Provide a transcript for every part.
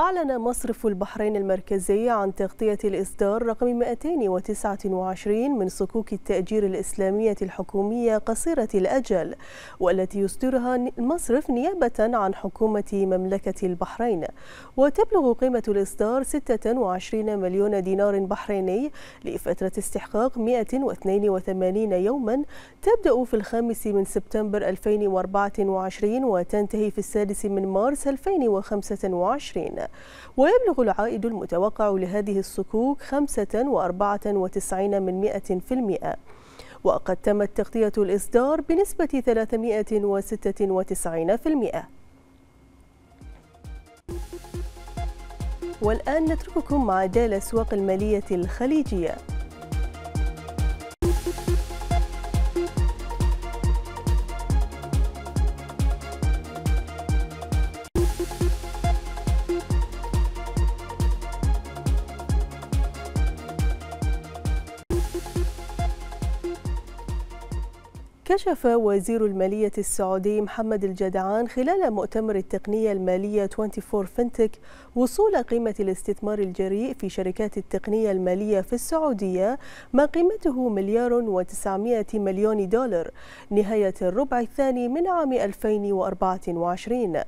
أعلن مصرف البحرين المركزي عن تغطية الإصدار رقم 229 من صكوك التأجير الإسلامية الحكومية قصيرة الأجل والتي يصدرها المصرف نيابة عن حكومة مملكة البحرين وتبلغ قيمة الإصدار 26 مليون دينار بحريني لفترة استحقاق 182 يوما تبدأ في الخامس من سبتمبر 2024 وتنتهي في السادس من مارس 2025 ويبلغ العائد المتوقع لهذه الصكوك 95 وقد تمت تغطية الإصدار بنسبة 396% والآن نترككم مع دال الأسواق المالية الخليجية كشف وزير المالية السعودي محمد الجدعان خلال مؤتمر التقنية المالية 24 فنتك وصول قيمة الاستثمار الجريء في شركات التقنية المالية في السعودية ما قيمته مليار و900 مليون دولار نهاية الربع الثاني من عام 2024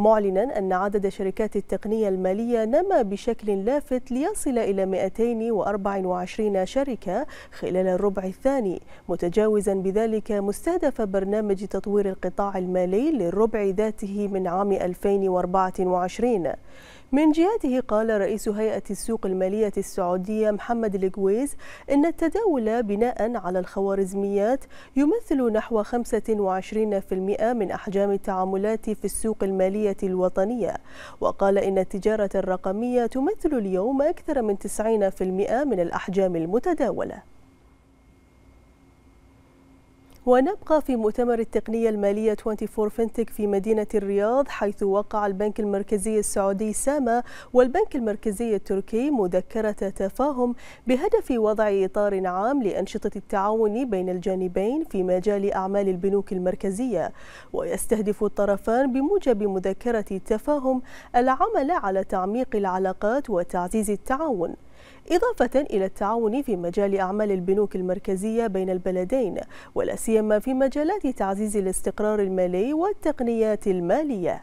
معلنا أن عدد شركات التقنية المالية نما بشكل لافت ليصل إلى 224 شركة خلال الربع الثاني متجاوزا بذلك مستهدف برنامج تطوير القطاع المالي للربع ذاته من عام 2024 من جهته قال رئيس هيئة السوق المالية السعودية محمد الجويز إن التداول بناء على الخوارزميات يمثل نحو 25% من أحجام التعاملات في السوق المالية الوطنية وقال إن التجارة الرقمية تمثل اليوم أكثر من 90% من الأحجام المتداولة ونبقى في مؤتمر التقنية المالية 24 فنتك في مدينة الرياض حيث وقع البنك المركزي السعودي ساما والبنك المركزي التركي مذكرة تفاهم بهدف وضع إطار عام لأنشطة التعاون بين الجانبين في مجال أعمال البنوك المركزية ويستهدف الطرفان بموجب مذكرة التفاهم العمل على تعميق العلاقات وتعزيز التعاون إضافة إلى التعاون في مجال أعمال البنوك المركزية بين البلدين ولا سيما في مجالات تعزيز الاستقرار المالي والتقنيات المالية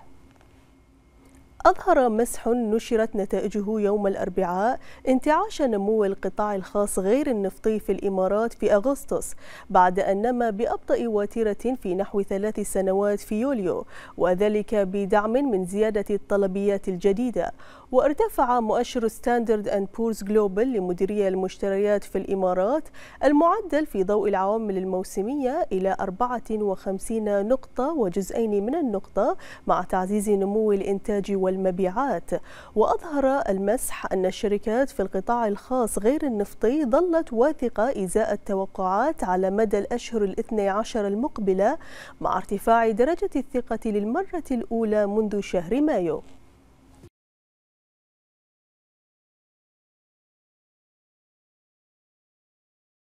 أظهر مسح نشرت نتائجه يوم الأربعاء انتعاش نمو القطاع الخاص غير النفطي في الإمارات في أغسطس بعد أن نما بأبطأ وتيرة في نحو ثلاث سنوات في يوليو وذلك بدعم من زيادة الطلبيات الجديدة وارتفع مؤشر ستاندرد أند بورز جلوبل لمديرية المشتريات في الإمارات المعدل في ضوء العوامل الموسمية إلى 54 نقطة وجزئين من النقطة مع تعزيز نمو الإنتاج والمبيعات وأظهر المسح أن الشركات في القطاع الخاص غير النفطي ظلت واثقة إزاء التوقعات على مدى الأشهر الاثني عشر المقبلة مع ارتفاع درجة الثقة للمرة الأولى منذ شهر مايو